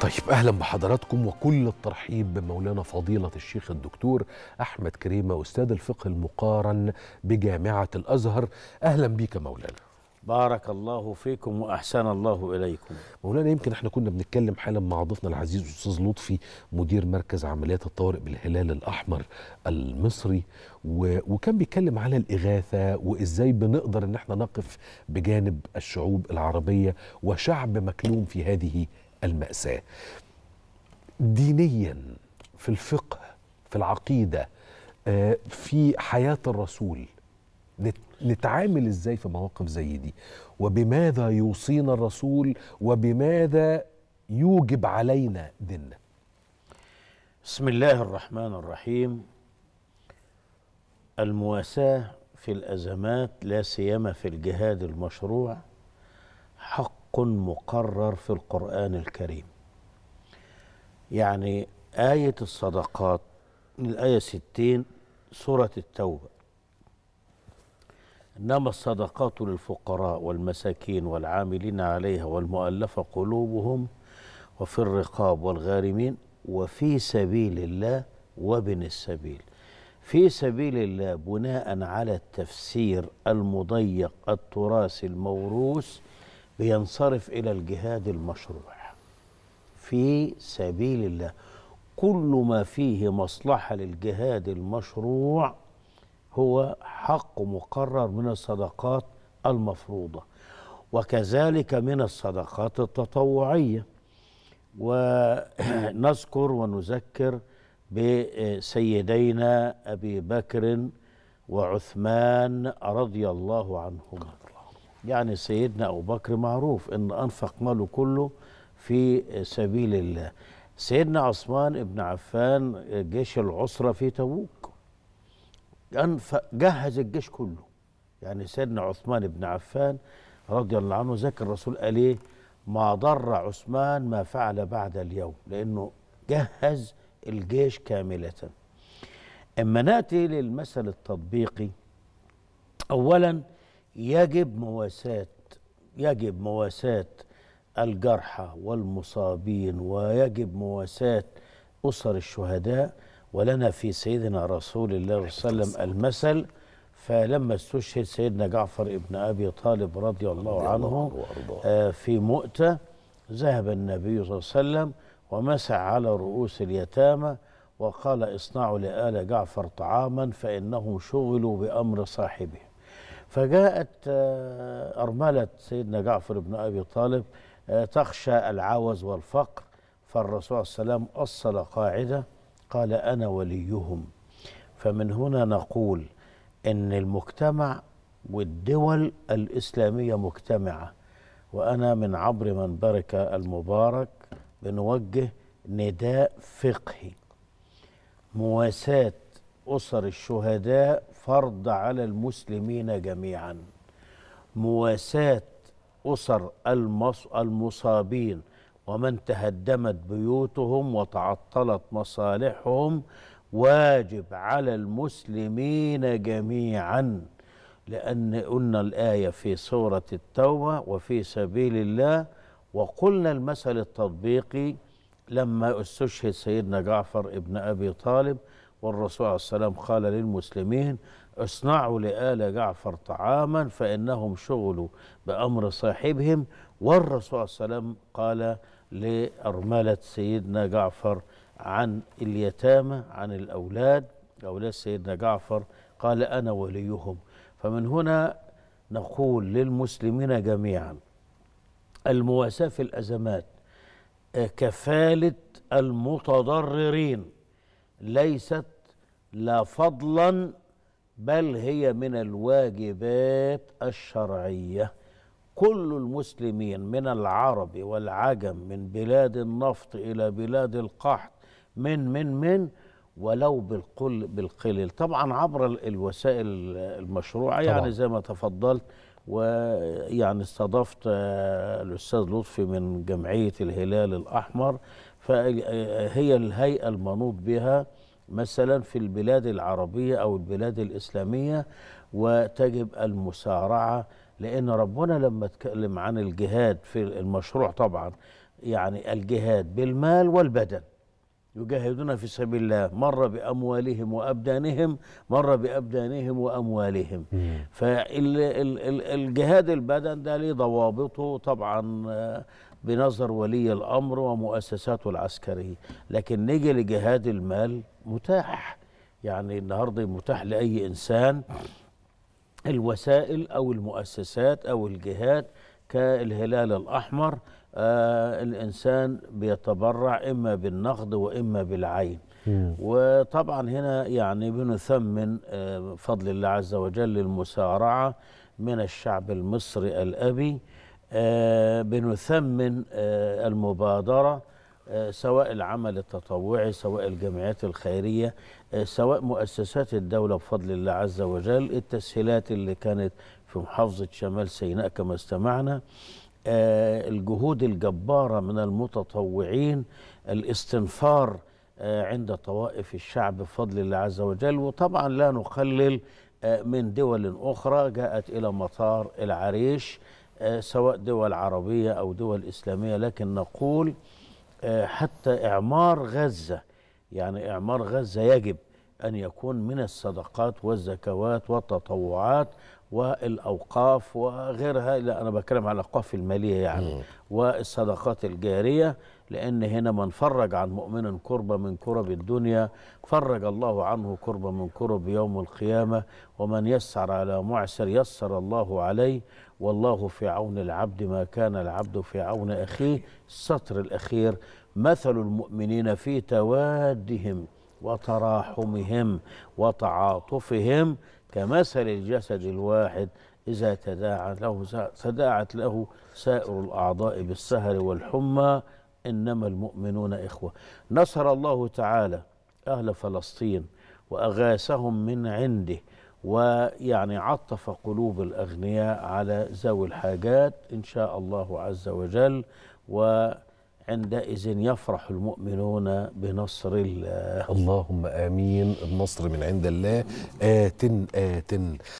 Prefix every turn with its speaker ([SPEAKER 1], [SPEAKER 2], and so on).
[SPEAKER 1] طيب اهلا بحضراتكم وكل الترحيب بمولانا فضيله الشيخ الدكتور احمد كريمه استاذ الفقه المقارن بجامعه الازهر اهلا بيك مولانا
[SPEAKER 2] بارك الله فيكم واحسن الله اليكم
[SPEAKER 1] مولانا يمكن احنا كنا بنتكلم حالا مع ضيفنا العزيز استاذ لطفي مدير مركز عمليات الطوارئ بالهلال الاحمر المصري و... وكان بيتكلم على الاغاثه وازاي بنقدر ان احنا نقف بجانب الشعوب العربيه وشعب مكلوم في هذه المأساة دينيا في الفقه في العقيدة آه، في حياة الرسول نتعامل ازاي في مواقف زي دي وبماذا يوصينا الرسول وبماذا يوجب علينا ديننا
[SPEAKER 2] بسم الله الرحمن الرحيم المواساة في الأزمات لا سيما في الجهاد المشروع حق حق مقرر في القرآن الكريم يعني آية الصدقات الآية 60 سورة التوبة إنما الصدقات للفقراء والمساكين والعاملين عليها والمؤلفة قلوبهم وفي الرقاب والغارمين وفي سبيل الله وابن السبيل في سبيل الله بناء على التفسير المضيق التراثي الموروث بينصرف إلى الجهاد المشروع في سبيل الله كل ما فيه مصلحة للجهاد المشروع هو حق مقرر من الصدقات المفروضة وكذلك من الصدقات التطوعية ونذكر ونذكر بسيدينا أبي بكر وعثمان رضي الله عنهما يعني سيدنا أبو بكر معروف أن أنفق ماله كله في سبيل الله سيدنا عثمان بن عفان جيش العسرة في تبوك أنفق جهز الجيش كله يعني سيدنا عثمان بن عفان رضي الله عنه ذكر الرسول قال ايه ما ضر عثمان ما فعل بعد اليوم لانه جهز الجيش كامله اما ناتي للمثل التطبيقي اولا يجب مواساة يجب مواساة الجرحى والمصابين ويجب مواساة أسر الشهداء ولنا في سيدنا رسول الله صلى الله عليه وسلم المثل فلما استشهد سيدنا جعفر ابن أبي طالب رضي الله عنه آه، في مؤتة ذهب النبي صلى الله عليه وسلم ومسح على رؤوس اليتامى وقال اصنعوا لآل جعفر طعاما فإنهم شغلوا بأمر صاحبهم فجاءت آه، أرملة سيدنا جعفر بن أبي طالب آه، تخشى العوز والفقر فالرسول صلى الله عليه وسلم أصل قاعدة قال أنا وليهم فمن هنا نقول إن المجتمع والدول الإسلامية مجتمعة وأنا من عبر منبرك المبارك بنوجه نداء فقهي مواساة أسر الشهداء فرض على المسلمين جميعا مواساة أسر المصابين ومن تهدمت بيوتهم وتعطلت مصالحهم واجب على المسلمين جميعا لأن قلنا الآية في سورة التوبة وفي سبيل الله وقلنا المثل التطبيقي لما استشهد سيدنا جعفر ابن أبي طالب والرسول عليه السلام قال للمسلمين اصنعوا لآل جعفر طعاما فإنهم شغلوا بأمر صاحبهم والرسول عليه السلام قال لأرملة سيدنا جعفر عن اليتامى عن الأولاد أولاد سيدنا جعفر قال أنا وليهم فمن هنا نقول للمسلمين جميعا المواساة في الأزمات كفالة المتضررين ليست لا فضلا بل هي من الواجبات الشرعيه كل المسلمين من العرب والعجم من بلاد النفط الى بلاد القحط من من من ولو بالقل بالقلل طبعا عبر الوسائل المشروعه طبعا. يعني زي ما تفضلت ويعني استضفت آه، الاستاذ لطفي من جمعيه الهلال الاحمر فهي الهيئة المنوط بها مثلا في البلاد العربية أو البلاد الإسلامية وتجب المسارعة لأن ربنا لما اتكلم عن الجهاد في المشروع طبعا يعني الجهاد بالمال والبدن يجاهدون في سبيل الله مرة بأموالهم وأبدانهم مرة بأبدانهم وأموالهم فالجهاد البدن ده ليه ضوابطه طبعا بنظر ولي الأمر ومؤسساته العسكرية لكن نيجي لجهاد المال متاح يعني النهاردة متاح لأي إنسان الوسائل أو المؤسسات أو الجهات كالهلال الأحمر آه الإنسان بيتبرع إما بالنقد وإما بالعين وطبعا هنا يعني بنثمن آه، فضل الله عز وجل المسارعة من الشعب المصري الأبي آه، بنثمن آه، المبادرة آه، سواء العمل التطوعي سواء الجمعيات الخيرية سواء مؤسسات الدولة بفضل الله عز وجل التسهيلات اللي كانت في محافظة شمال سيناء كما استمعنا الجهود الجبارة من المتطوعين الاستنفار عند طوائف الشعب بفضل الله عز وجل وطبعا لا نقلل من دول أخرى جاءت إلى مطار العريش آه، سواء دول عربية أو دول إسلامية لكن نقول آه، حتى إعمار غزة يعني إعمار غزة يجب أن يكون من الصدقات والزكوات والتطوعات والأوقاف وغيرها لا أنا بتكلم على الأوقاف المالية يعني والصدقات الجارية لأن هنا من فرج عن مؤمن كربة من كرب الدنيا فرج الله عنه كربة من كرب يوم القيامة ومن يسر على معسر يسر الله عليه والله في عون العبد ما كان العبد في عون أخيه السطر الأخير مثل المؤمنين في توادهم وتراحمهم وتعاطفهم كمثل الجسد الواحد إذا تداعت له تداعت له سائر الأعضاء بالسهر والحمى إنما المؤمنون إخوة نصر الله تعالى أهل فلسطين وأغاثهم من عنده ويعني عطف قلوب الأغنياء على ذوي الحاجات إن شاء الله عز وجل و عندئذ يفرح المؤمنون بنصر الله اللهم امين النصر من عند الله ات ات